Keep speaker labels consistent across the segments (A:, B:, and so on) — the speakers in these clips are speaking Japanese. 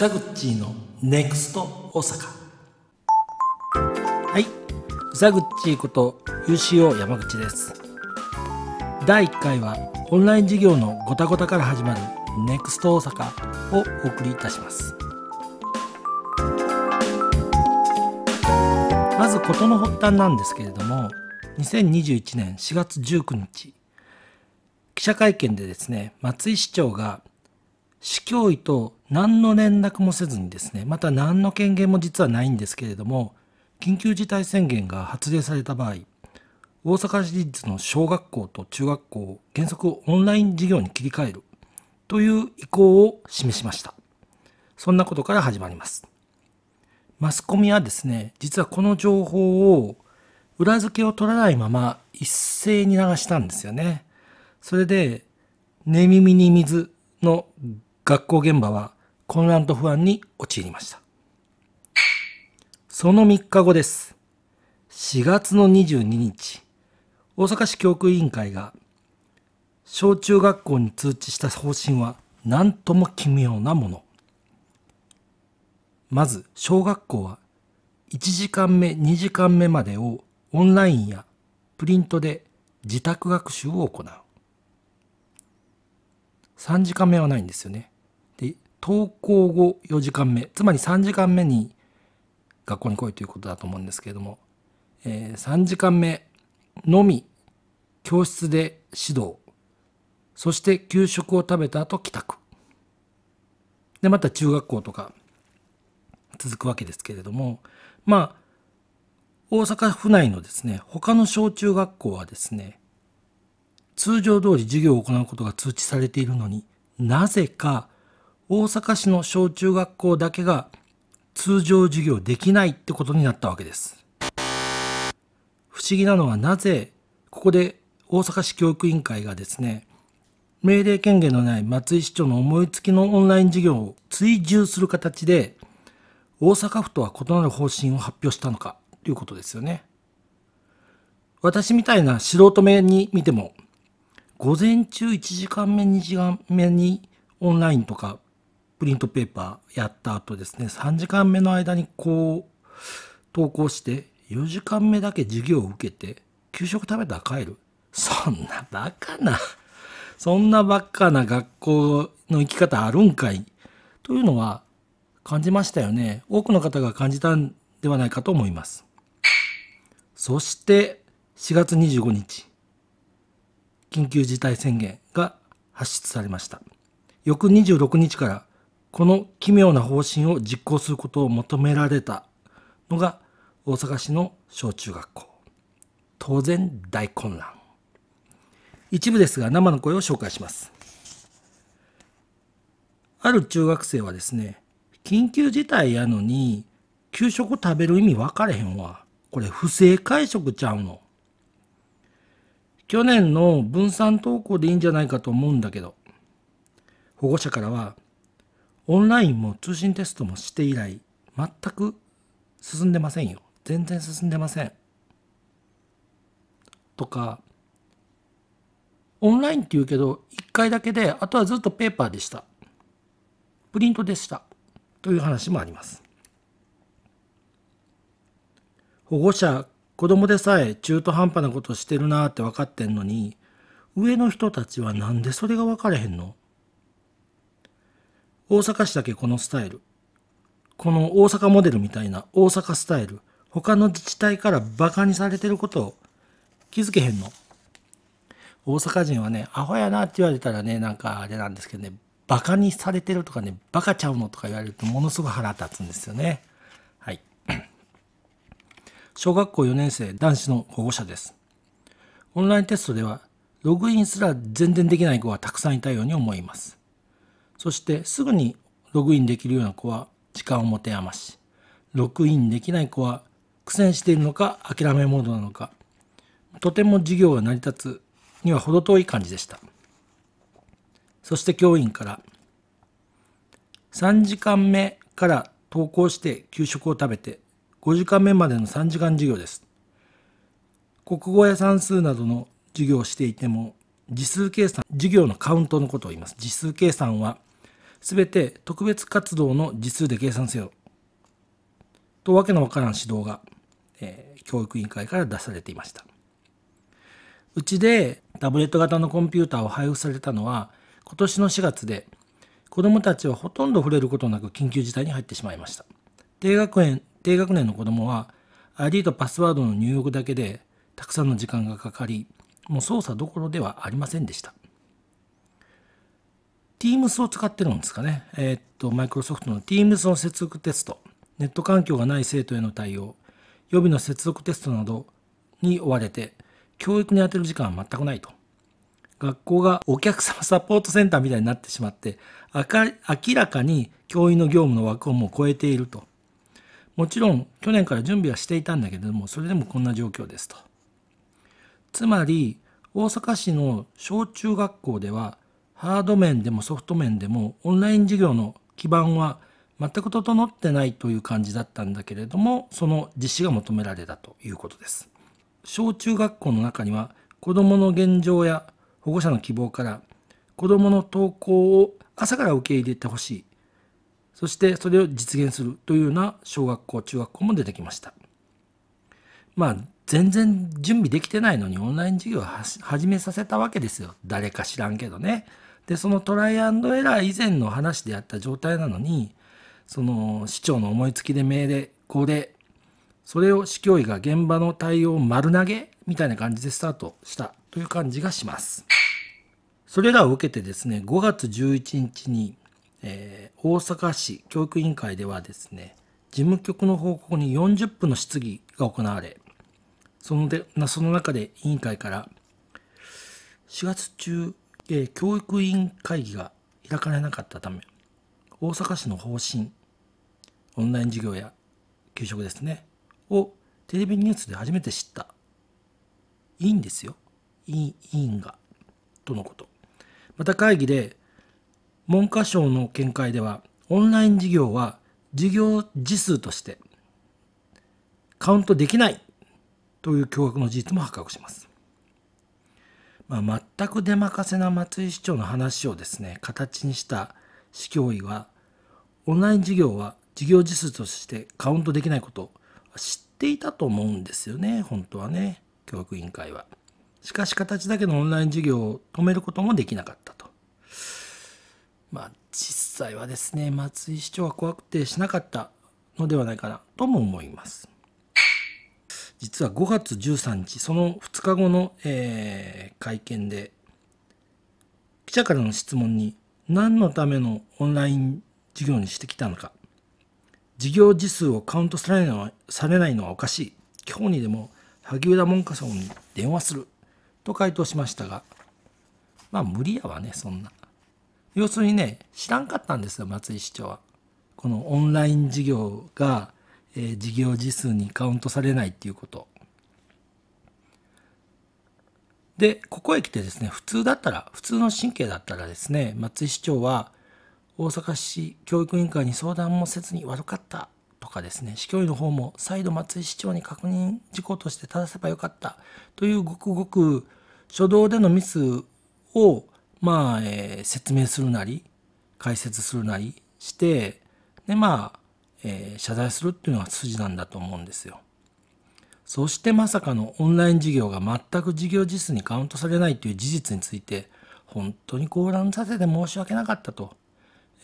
A: ザグッチーのネクスト大阪はいザグッチーこと UCO 山口です第1回はオンライン授業のごたごたから始まるネクスト大阪をお送りいたしますまず事の発端なんですけれども2021年4月19日記者会見でですね松井市長が市教委と何の連絡もせずにですねまた何の権限も実はないんですけれども緊急事態宣言が発令された場合大阪市立の小学校と中学校を原則オンライン授業に切り替えるという意向を示しましたそんなことから始まりますマスコミはですね実はこの情報を裏付けを取らないまま一斉に流したんですよねそれで「寝耳に水」の学校現場は混乱と不安に陥りました。その3日後です。4月の22日、大阪市教育委員会が小中学校に通知した方針は何とも奇妙なもの。まず、小学校は1時間目、2時間目までをオンラインやプリントで自宅学習を行う。3時間目はないんですよね。登校後4時間目つまり3時間目に学校に来いということだと思うんですけれども、えー、3時間目のみ教室で指導そして給食を食べた後帰宅でまた中学校とか続くわけですけれどもまあ大阪府内のですね他の小中学校はですね通常通り授業を行うことが通知されているのになぜか大阪市の小中学校だけが通常授業できないってことになったわけです。不思議なのはなぜここで大阪市教育委員会がですね命令権限のない松井市長の思いつきのオンライン授業を追従する形で大阪府とは異なる方針を発表したのかということですよね。私みたいな素人目に見ても午前中1時間目2時間目にオンラインとかプリントペーパーやった後ですね3時間目の間にこう投稿して4時間目だけ授業を受けて給食食べたら帰るそんなバカなそんなバカな学校の生き方あるんかいというのは感じましたよね多くの方が感じたんではないかと思いますそして4月25日緊急事態宣言が発出されました翌26日からこの奇妙な方針を実行することを求められたのが大阪市の小中学校当然大混乱一部ですが生の声を紹介しますある中学生はですね緊急事態やのに給食を食べる意味分かれへんわこれ不正会食ちゃうの去年の分散登校でいいんじゃないかと思うんだけど保護者からはオンラインも通信テストもして以来、全く進んでませんよ。全然進んでません。とか、オンラインって言うけど、1回だけで、あとはずっとペーパーでした。プリントでした。という話もあります。保護者、子供でさえ中途半端なことしてるなーって分かってんのに、上の人たちはなんでそれが分かれへんの大阪市だけこのスタイル。この大阪モデルみたいな大阪スタイル。他の自治体から馬鹿にされてることを気づけへんの。大阪人はね、アホやなって言われたらね、なんかあれなんですけどね、バカにされてるとかね、バカちゃうのとか言われるとものすごい腹立つんですよね。はい。小学校4年生男子の保護者です。オンラインテストでは、ログインすら全然できない子がたくさんいたように思います。そしてすぐにログインできるような子は時間を持て余し、ログインできない子は苦戦しているのか諦めモードなのか、とても授業が成り立つには程遠い感じでした。そして教員から、3時間目から登校して給食を食べて、5時間目までの3時間授業です。国語や算数などの授業をしていても、時数計算、授業のカウントのことを言います。時数計算は全て特別活動の時数で計算せよとわけのわからん指導が、えー、教育委員会から出されていましたうちでタブレット型のコンピューターを配布されたのは今年の4月で子どもたちはほとんど触れることなく緊急事態に入ってしまいました低学年低学年の子どもは ID とパスワードの入力だけでたくさんの時間がかかりもう操作どころではありませんでした Teams を使ってるんですかね。えー、っと、Microsoft の Teams の接続テスト、ネット環境がない生徒への対応、予備の接続テストなどに追われて、教育に充てる時間は全くないと。学校がお客様サポートセンターみたいになってしまって、明らかに教員の業務の枠をもう超えていると。もちろん、去年から準備はしていたんだけれども、それでもこんな状況ですと。つまり、大阪市の小中学校では、ハード面でもソフト面でもオンライン授業の基盤は全く整ってないという感じだったんだけれどもその実施が求められたということです小中学校の中には子どもの現状や保護者の希望から子どもの登校を朝から受け入れてほしいそしてそれを実現するというような小学校中学校も出てきましたまあ全然準備できてないのにオンライン授業を始めさせたわけですよ誰か知らんけどねでそのトライアンドエラー以前の話であった状態なのにその市長の思いつきで命令これそれを市教委が現場の対応を丸投げみたいな感じでスタートしたという感じがしますそれらを受けてですね5月11日に、えー、大阪市教育委員会ではですね事務局の報告に40分の質疑が行われそのでその中で委員会から4月中えー、教育委員会議が開かれなかったため大阪市の方針オンライン授業や給食ですねをテレビニュースで初めて知ったいいんですよ委員がとのことまた会議で文科省の見解ではオンライン授業は授業時数としてカウントできないという教育の事実も発覚しますまあ、全く出任せな松井市長の話をですね形にした市教委はオンライン事業は事業実数としてカウントできないこと知っていたと思うんですよね本当はね教育委員会は。しかし形だけのオンライン授業を止めることもできなかったと。まあ実際はですね松井市長は怖くてしなかったのではないかなとも思います。実は5月13日その2日後の、えー、会見で記者からの質問に何のためのオンライン授業にしてきたのか授業時数をカウントされないのはされないのはおかしい今日にでも萩生田文科省に電話すると回答しましたがまあ無理やわねそんな要するにね知らんかったんですよ松井市長はこのオンライン授業がえー、事業時数にカウントされないっていうこと。で、ここへ来てですね、普通だったら、普通の神経だったらですね、松井市長は、大阪市教育委員会に相談もせずに悪かったとかですね、市教委の方も再度松井市長に確認事項として正せばよかったというごくごく初動でのミスを、まあ、えー、説明するなり、解説するなりして、で、まあ、えー、謝罪するっていうのが筋なんだと思うんですよ。そしてまさかのオンライン事業が全く事業実数にカウントされないという事実について本当に混乱させて申し訳なかったと、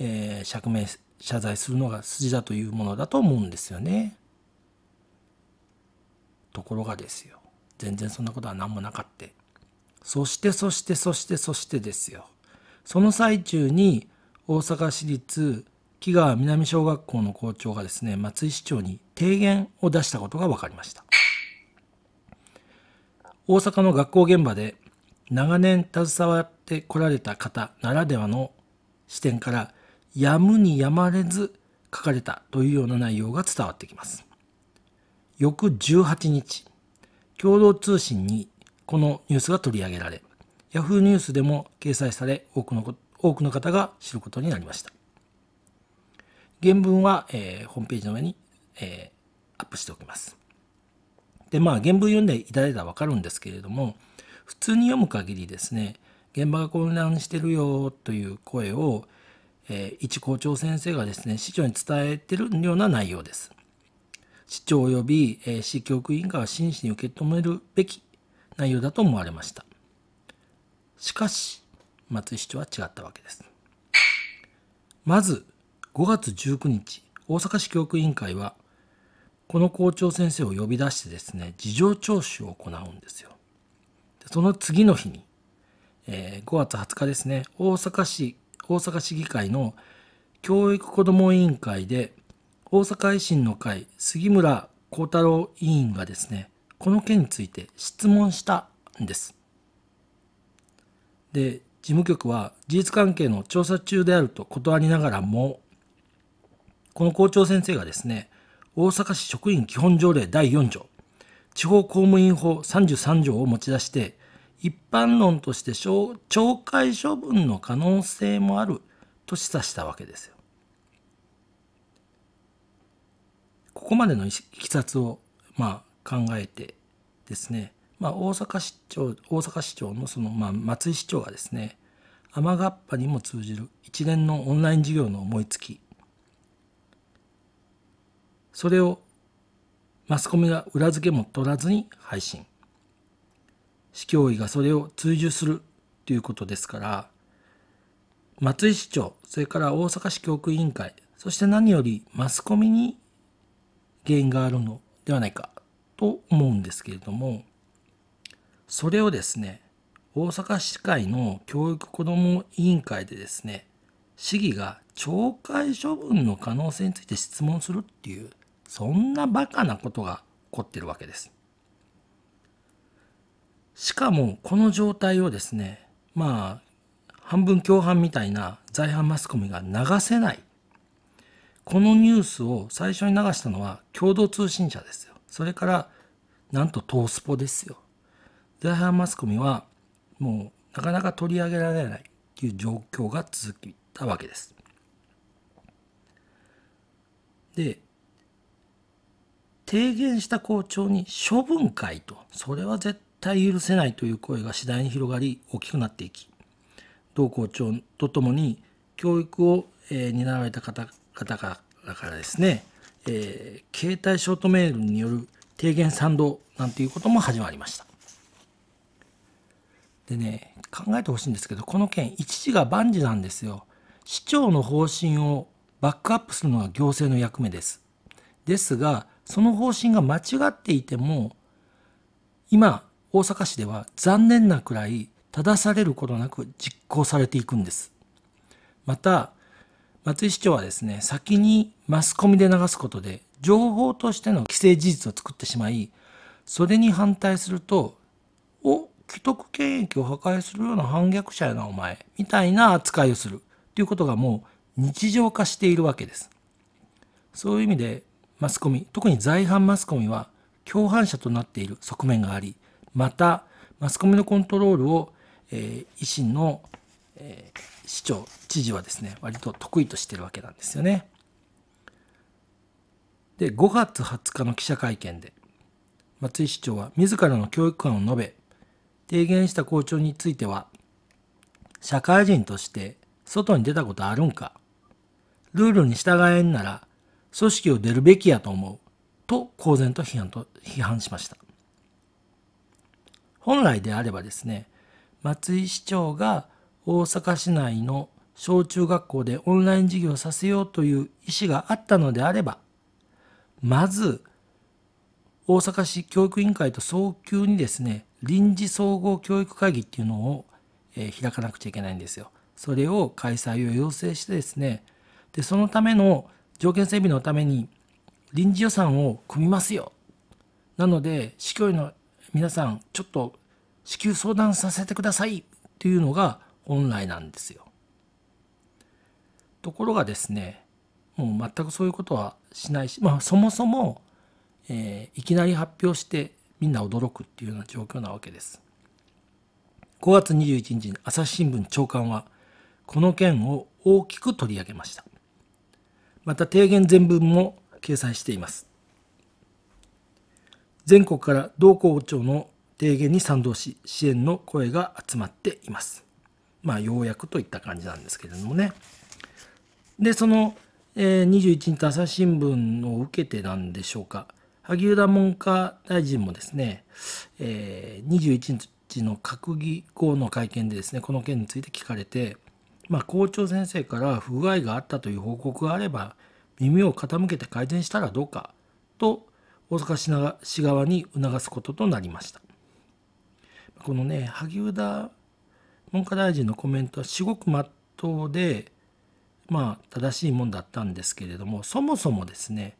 A: えー、釈明謝罪するのが筋だというものだと思うんですよね。ところがですよ全然そんなことは何もなかったそしてそしてそしてそしてですよその最中に大阪市立木川南小学校の校長がですね松井市長に提言を出したことが分かりました大阪の学校現場で長年携わってこられた方ならではの視点からやむにやまれず書かれたというような内容が伝わってきます翌18日共同通信にこのニュースが取り上げられ Yahoo ニュースでも掲載され多くの多くの方が知ることになりました原文は、えー、ホームページの上に、えー、アップしておきます。で、まあ、原文読んでいただいたらわかるんですけれども、普通に読む限りですね、現場が混乱してるよという声を、えー、一校長先生がですね、市長に伝えてるような内容です。市長及び、えー、市教育委員会は真摯に受け止めるべき内容だと思われました。しかし、松井市長は違ったわけです。まず、5月19日、大阪市教育委員会は、この校長先生を呼び出してですね、事情聴取を行うんですよ。その次の日に、えー、5月20日ですね、大阪市、大阪市議会の教育子ども委員会で、大阪維新の会、杉村幸太郎委員がですね、この件について質問したんです。で、事務局は事実関係の調査中であると断りながらも、この校長先生がですね、大阪市職員基本条例第4条、地方公務員法33条を持ち出して、一般論として懲戒処分の可能性もあると示唆したわけですよ。ここまでのいきさつを、まあ、考えてですね、まあ、大阪市長大阪市長のその、まあ、松井市長がですね雨がっぱにも通じる一連のオンライン授業の思いつきそれをマスコミが裏付けも取らずに配信市教委がそれを追従するということですから松井市長それから大阪市教育委員会そして何よりマスコミに原因があるのではないかと思うんですけれどもそれをですね大阪市会の教育子ども委員会でですね市議が懲戒処分の可能性について質問するっていうそんなバカなことが起こってるわけです。しかもこの状態をですねまあ半分共犯みたいな在犯マスコミが流せないこのニュースを最初に流したのは共同通信社ですよそれからなんとトースポですよ在犯マスコミはもうなかなか取り上げられないという状況が続いたわけですで提言した校長に処分会とそれは絶対許せないという声が次第に広がり大きくなっていき同校長とともに教育を、えー、担われた方々からですね、えー、携帯ショートメールによる提言賛同なんていうことも始まりました。でね考えてほしいんですけどこの件一時が万事なんですよ。市長の方針をバックアップするのが行政の役目です。ですがその方針が間違っていても今大阪市では残念なくらい正されることなく実行されていくんですまた松井市長はですね先にマスコミで流すことで情報としての既成事実を作ってしまいそれに反対するとお既得権益を破壊するような反逆者やなお前みたいな扱いをするということがもう日常化しているわけですそういう意味でマスコミ特に在阪マスコミは共犯者となっている側面がありまたマスコミのコントロールを、えー、維新の、えー、市長知事はですね割と得意としてるわけなんですよね。で5月20日の記者会見で松井市長は自らの教育観を述べ提言した校長については社会人として外に出たことあるんかルールに従えんなら組織を出るべきやと思う。と公然と批判と批判しました。本来であればですね、松井市長が大阪市内の小中学校でオンライン授業させようという意思があったのであれば、まず、大阪市教育委員会と早急にですね、臨時総合教育会議っていうのを、え開かなくちゃいけないんですよ。それを開催を要請してですね、で、そのための条件整備のために臨時予算を組みますよなので市教委の皆さんちょっと支給相談させてくださいというのが本来なんですよ。ところがですねもう全くそういうことはしないし、まあ、そもそも、えー、いきなり発表してみんな驚くっていうような状況なわけです。5月21日に朝日新聞長官はこの件を大きく取り上げました。また提言全文も掲載しています全国から同校長の提言に賛同し支援の声が集まっていますまあようやくといった感じなんですけれどもねでその、えー、21日朝日新聞を受けてなんでしょうか萩生田文科大臣もですね、えー、21日の閣議後の会見でですねこの件について聞かれてまあ、校長先生から不具合があったという報告があれば耳を傾けて改善したらどうかと大阪市側に促すこととなりましたこのね萩生田文科大臣のコメントは至ごくまっとうでまあ正しいもんだったんですけれどもそもそもですね、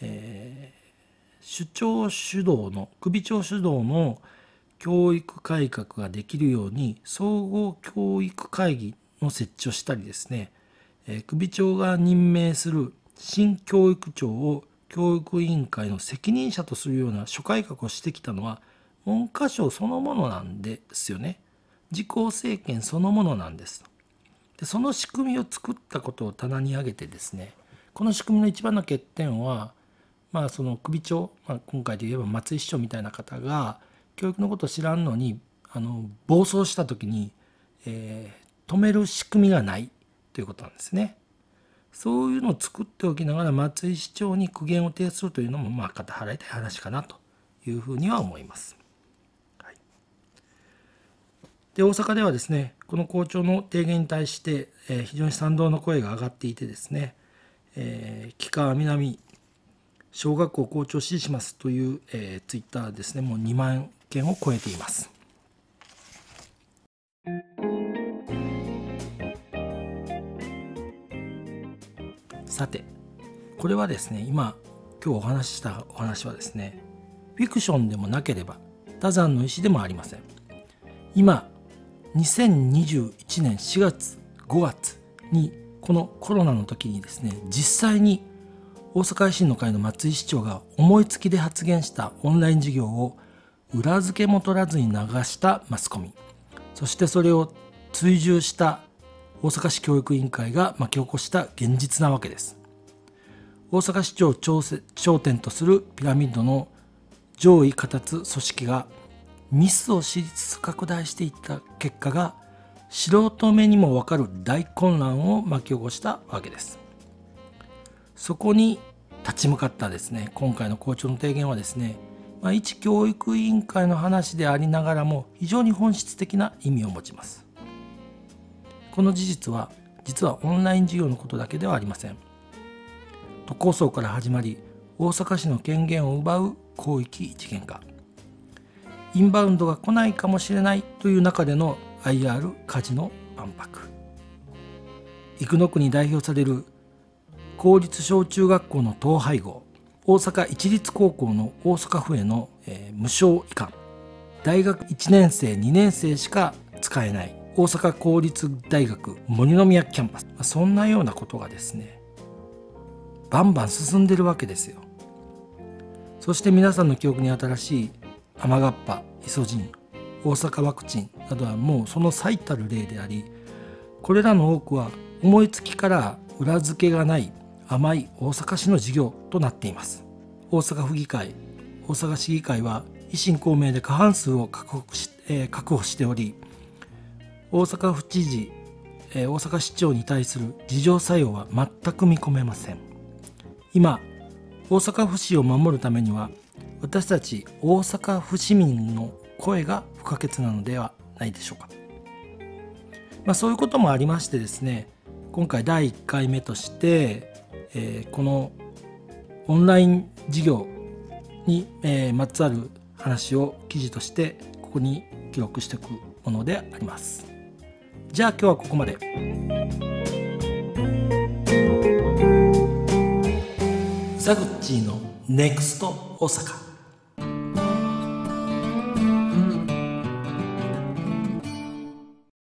A: えー、主張主導の首長主導の教育改革ができるように総合教育会議の設置をしたりですね、え首長が任命する新教育長を教育委員会の責任者とするような諸改革をしてきたのは文科省そのものなんですよね。自公政権そのものなんです。でその仕組みを作ったことを棚に上げてですねこの仕組みの一番の欠点はまあその首長、まあ、今回で言えば松井市長みたいな方が教育のことを知らんのにあの暴走した時に、えー、止める仕組みがないということなんですね。そういうのを作っておきながら松井市長に苦言を呈するというのもまあ肩払いたい話かなというふうには思います。はい、で大阪ではですねこの校長の提言に対して、えー、非常に賛同の声が上がっていてですね「えー、木川南小学校校長支持します」という、えー、ツイッターですねもう2万件を超えています。さてこれはですね今今日お話ししたお話はですねフィクションでもなければ多山の石でもありません今2021年4月5月にこのコロナの時にですね実際に大阪維新の会の松井市長が思いつきで発言したオンライン授業を裏付けも取らずに流したマスコミそしてそれを追従した大阪市教育委員会が巻き起こした現実なわけです大阪市長を頂点とするピラミッドの上位下達組織がミスをつつ拡大していった結果が素人目にもわかる大混乱を巻き起こしたわけですそこに立ち向かったですね今回の校長の提言はですね、まあ、一教育委員会の話でありながらも非常に本質的な意味を持ちますこの事実は実はオンライン授業のことだけではありません都構想から始まり大阪市の権限を奪う広域一元化インバウンドが来ないかもしれないという中での IR カジノ万博生野区に代表される公立小中学校の統廃合大阪一律高校の大阪府への、えー、無償移管大学1年生2年生しか使えない大阪公立大学森の宮キャンパスそんなようなことがですねバンバン進んでるわけですよそして皆さんの記憶に新しい雨がっぱイソジン大阪ワクチンなどはもうその最たる例でありこれらの多くは思いつきから裏付けがない甘い大阪市の事業となっています大阪府議会大阪市議会は維新公明で過半数を確保し,、えー、確保しており大阪府知事、えー、大阪市長に対する自浄作用は全く見込めません今大阪府市を守るためには私たち大阪府市民の声が不可欠なのではないでしょうか、まあ、そういうこともありましてですね今回第1回目として、えー、このオンライン授業に、えー、まつわる話を記事としてここに記録しておくものであります。じゃあ今日はここまで。ザグッチーのネクスト大阪